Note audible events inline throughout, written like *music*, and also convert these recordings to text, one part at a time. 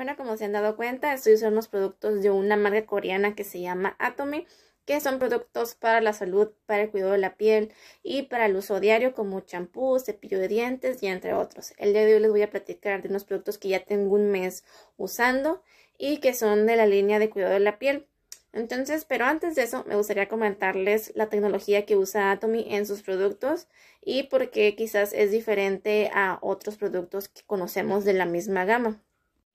Bueno, como se han dado cuenta, estoy usando los productos de una marca coreana que se llama Atomy, que son productos para la salud, para el cuidado de la piel y para el uso diario como champú, cepillo de dientes y entre otros. El día de hoy les voy a platicar de unos productos que ya tengo un mes usando y que son de la línea de cuidado de la piel. Entonces, pero antes de eso, me gustaría comentarles la tecnología que usa Atomy en sus productos y por qué quizás es diferente a otros productos que conocemos de la misma gama.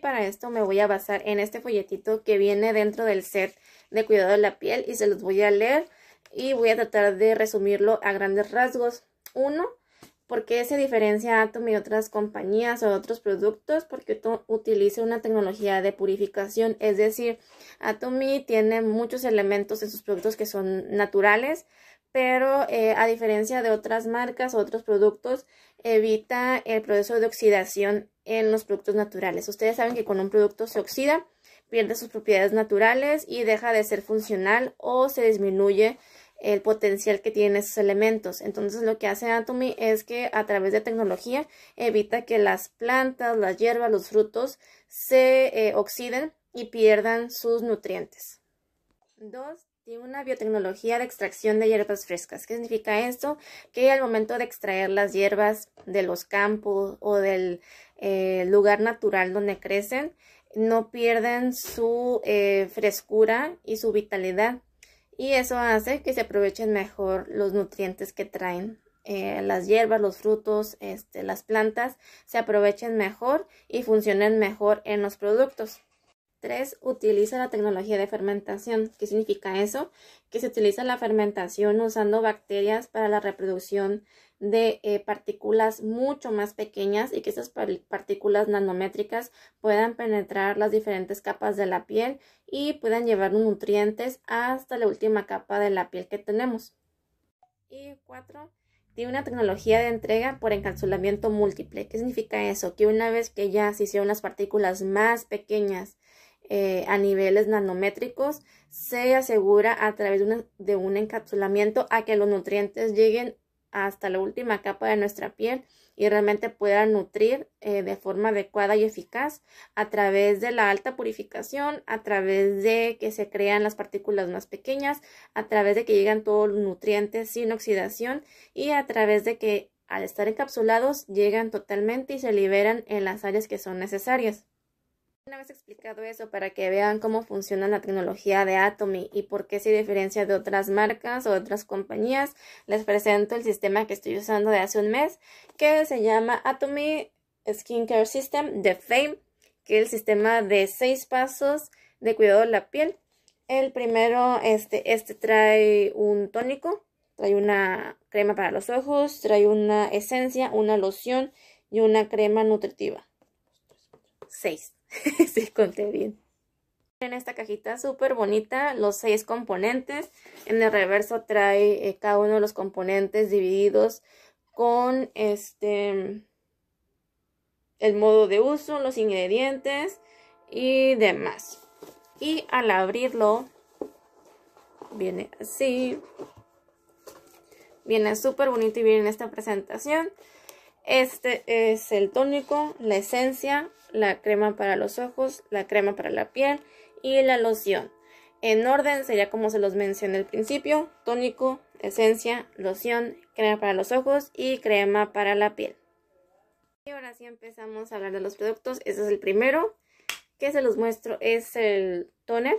Para esto me voy a basar en este folletito que viene dentro del set de cuidado de la piel y se los voy a leer y voy a tratar de resumirlo a grandes rasgos. Uno, porque se diferencia Atomy y otras compañías o otros productos? Porque utiliza una tecnología de purificación, es decir, Atomy tiene muchos elementos en sus productos que son naturales, pero eh, a diferencia de otras marcas o otros productos evita el proceso de oxidación en los productos naturales. Ustedes saben que cuando un producto se oxida, pierde sus propiedades naturales y deja de ser funcional o se disminuye el potencial que tienen esos elementos. Entonces lo que hace Atomy es que a través de tecnología evita que las plantas, las hierbas, los frutos se eh, oxiden y pierdan sus nutrientes. Dos. Y una biotecnología de extracción de hierbas frescas. ¿Qué significa esto? Que al momento de extraer las hierbas de los campos o del eh, lugar natural donde crecen, no pierden su eh, frescura y su vitalidad. Y eso hace que se aprovechen mejor los nutrientes que traen eh, las hierbas, los frutos, este, las plantas, se aprovechen mejor y funcionen mejor en los productos. 3. Utiliza la tecnología de fermentación. ¿Qué significa eso? Que se utiliza la fermentación usando bacterias para la reproducción de eh, partículas mucho más pequeñas y que estas partículas nanométricas puedan penetrar las diferentes capas de la piel y puedan llevar nutrientes hasta la última capa de la piel que tenemos. Y 4 tiene una tecnología de entrega por encapsulamiento múltiple. ¿Qué significa eso? Que una vez que ya se hicieron las partículas más pequeñas eh, a niveles nanométricos se asegura a través de, un encapsulamiento a que los nutrientes lleguen hasta la última capa de nuestra piel y realmente puedan nutrir eh, de forma adecuada y eficaz a través de la alta purificación, a través de que se crean las partículas más pequeñas, a través de que llegan todos los nutrientes sin oxidación y a través de que al estar encapsulados llegan totalmente y se liberan en las áreas que son necesarias. Una vez explicado eso, para que vean cómo funciona la tecnología de Atomy y por qué se diferencia de otras marcas o otras compañías, les presento el sistema que estoy usando de hace un mes, que se llama Atomy Skincare System de Fame, que es el sistema de seis pasos de cuidado de la piel. El primero, este, este trae un tónico, trae una crema para los ojos, trae una esencia, una loción y una crema nutritiva. Seis. *laughs* sí, conté bien. En esta cajita súper bonita, los seis componentes. En el reverso trae eh, cada uno de los componentes divididos con este el modo de uso, los ingredientes y demás. Y al abrirlo, viene así. Viene súper bonito y viene en esta presentación. Este es el tónico, la esencia, la crema para los ojos, la crema para la piel y la loción. En orden sería como se los mencioné al principio, tónico, esencia, loción, crema para los ojos y crema para la piel. Y ahora sí empezamos a hablar de los productos. Este es el primero que se los muestro. Es el toner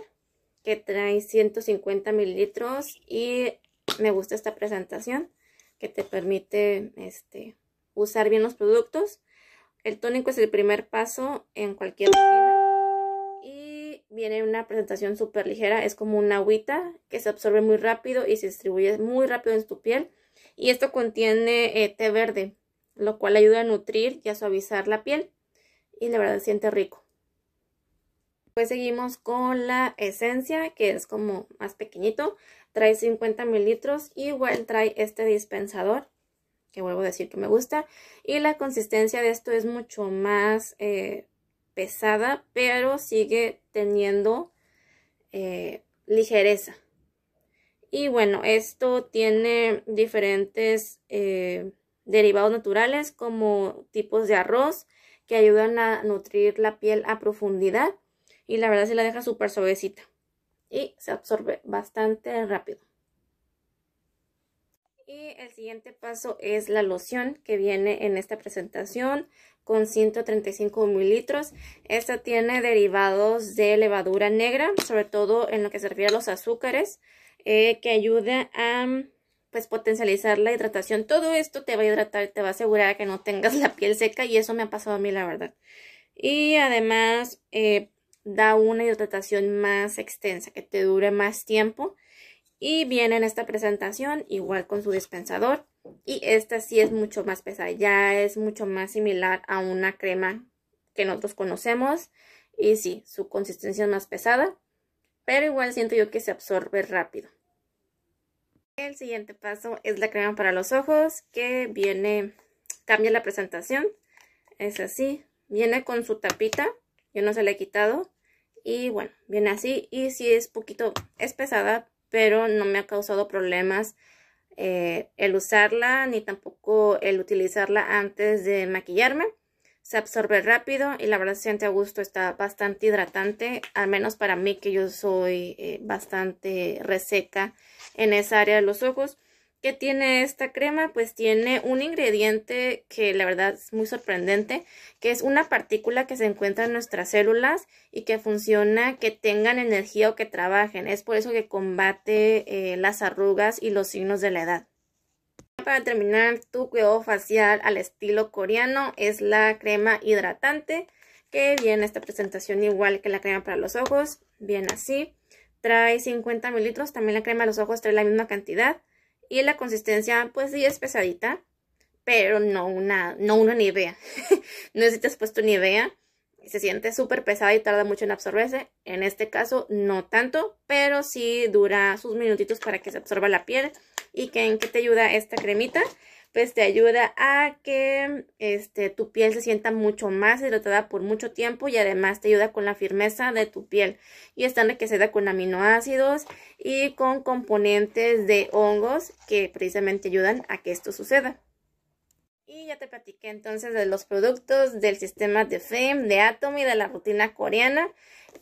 que trae 150 mililitros y me gusta esta presentación que te permite este, usar bien los productos. El tónico es el primer paso en cualquier rutina. Y viene una presentación súper ligera. Es como una agüita que se absorbe muy rápido y se distribuye muy rápido en tu piel. Y esto contiene eh, té verde, lo cual ayuda a nutrir y a suavizar la piel. Y la verdad siente rico. Pues seguimos con la esencia, que es como más pequeñito. Trae 50 mililitros. Igual trae este dispensador que vuelvo a decir que me gusta. Y la consistencia de esto es mucho más eh, pesada, pero sigue teniendo eh, ligereza. Y bueno, esto tiene diferentes eh, derivados naturales como tipos de arroz que ayudan a nutrir la piel a profundidad y la verdad se la deja súper suavecita y se absorbe bastante rápido. Y el siguiente paso es la loción que viene en esta presentación con 135 mililitros. Esta tiene derivados de levadura negra, sobre todo en lo que se refiere a los azúcares, eh, que ayuda a pues, potencializar la hidratación. Todo esto te va a hidratar, te va a asegurar que no tengas la piel seca y eso me ha pasado a mí la verdad. Y además eh, da una hidratación más extensa, que te dure más tiempo y viene en esta presentación igual con su dispensador. Y esta sí es mucho más pesada, ya es mucho más similar a una crema que nosotros conocemos. Y sí, su consistencia es más pesada, pero igual siento yo que se absorbe rápido. El siguiente paso es la crema para los ojos, que viene, cambia la presentación. Es así, viene con su tapita, yo no se la he quitado. Y bueno, viene así y si es poquito, es pesada, pero no me ha causado problemas eh, el usarla ni tampoco el utilizarla antes de maquillarme. Se absorbe rápido y la verdad siente a gusto, está bastante hidratante, al menos para mí que yo soy eh, bastante reseca en esa área de los ojos. ¿Qué tiene esta crema? Pues tiene un ingrediente que la verdad es muy sorprendente, que es una partícula que se encuentra en nuestras células y que funciona que tengan energía o que trabajen. Es por eso que combate eh, las arrugas y los signos de la edad. Para terminar, tu cuidado facial al estilo coreano es la crema hidratante, que viene esta presentación igual que la crema para los ojos, bien así. Trae 50 mililitros, también la crema de los ojos trae la misma cantidad. Y la consistencia, pues sí es pesadita, pero no una, no una Nivea. *laughs* no necesitas si te has puesto se siente súper pesada y tarda mucho en absorberse. En este caso no tanto, pero sí dura sus minutitos para que se absorba la piel. Y que en qué te ayuda esta cremita pues te ayuda a que este, tu piel se sienta mucho más hidratada por mucho tiempo y además te ayuda con la firmeza de tu piel y está enriquecida con aminoácidos y con componentes de hongos que precisamente ayudan a que esto suceda. Y ya te platiqué entonces de los productos del sistema de FEM, de Atom y de la rutina coreana.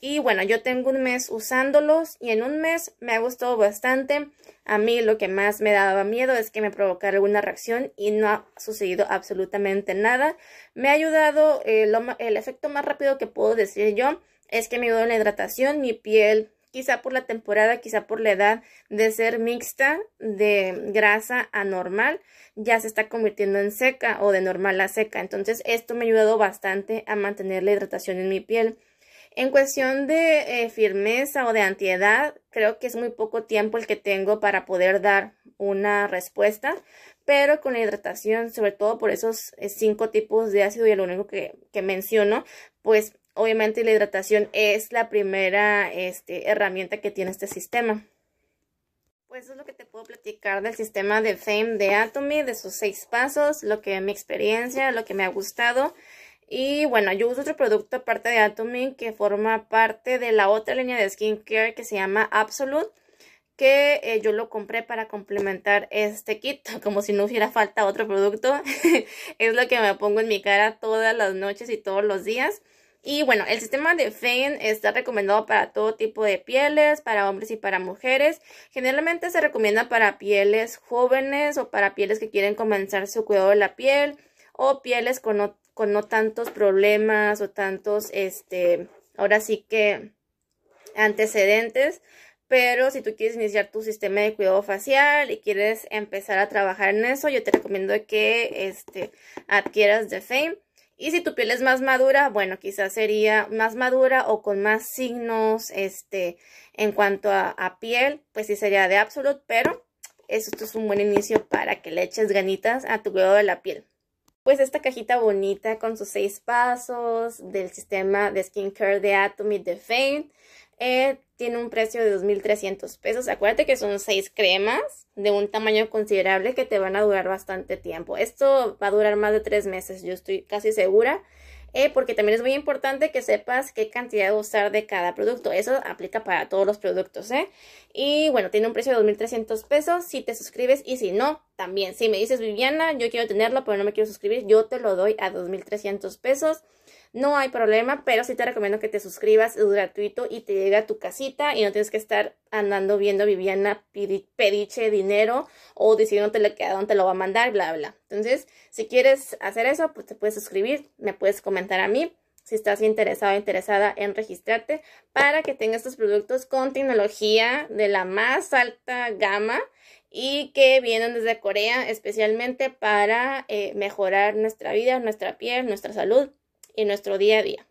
Y bueno, yo tengo un mes usándolos y en un mes me ha gustado bastante. A mí lo que más me daba miedo es que me provocara alguna reacción y no ha sucedido absolutamente nada. Me ha ayudado, eh, el efecto más rápido que puedo decir yo es que me ha en la hidratación, mi piel quizá por la temporada, quizá por la edad de ser mixta de grasa a normal, ya se está convirtiendo en seca o de normal a seca. Entonces esto me ha ayudado bastante a mantener la hidratación en mi piel. En cuestión de eh, firmeza o de antiedad, creo que es muy poco tiempo el que tengo para poder dar una respuesta, pero con la hidratación, sobre todo por esos eh, cinco tipos de ácido y el único que menciono, pues obviamente la hidratación es la primera este, herramienta que tiene este sistema. Pues eso es lo que te puedo platicar del sistema de Fame de Atomy, de sus seis pasos, lo que es mi experiencia, lo que me ha gustado. Y bueno, yo uso otro producto aparte de Atomy que forma parte de la otra línea de skincare que se llama Absolute, que eh, yo lo compré para complementar este kit, *laughs* como si no hubiera falta otro producto. *laughs* es lo que me pongo en mi cara todas las noches y todos los días. Y bueno, el sistema de Fein está recomendado para todo tipo de pieles, para hombres y para mujeres. Generalmente se recomienda para pieles jóvenes o para pieles que quieren comenzar su cuidado de la piel o pieles con con no tantos problemas o tantos, este, ahora sí que antecedentes, pero si tú quieres iniciar tu sistema de cuidado facial y quieres empezar a trabajar en eso, yo te recomiendo que este, adquieras The Fame. Y si tu piel es más madura, bueno, quizás sería más madura o con más signos este, en cuanto a, piel, pues sí sería de Absolute, pero esto es un buen inicio para que le eches ganitas a tu cuidado de la piel pues esta cajita bonita con sus seis pasos del sistema de skincare de Atomy de Faint eh, tiene un precio de 2.300 pesos. Acuérdate que son seis cremas de un tamaño considerable que te van a durar bastante tiempo. Esto va a durar más de tres meses, yo estoy casi segura. Eh, porque también es muy importante que sepas qué cantidad usar de cada producto. Eso aplica para todos los productos, ¿eh? Y bueno, tiene un precio de 2.300 pesos si te suscribes y si no, también. Si me dices, Viviana, yo quiero tenerlo, pero no me quiero suscribir, yo te lo doy a 2.300 pesos no hay problema, pero sí te recomiendo que te suscribas, es gratuito y te llega a tu casita y no tienes que estar andando viendo a Viviana pediche dinero o diciéndote a dónde te lo va a mandar, bla, bla. Entonces, si quieres hacer eso, pues te puedes suscribir, me puedes comentar a mí si estás interesado o interesada en registrarte para que tengas estos productos con tecnología de la más alta gama y que vienen desde Corea especialmente para eh, mejorar nuestra vida, nuestra piel, nuestra salud en nuestro día a día.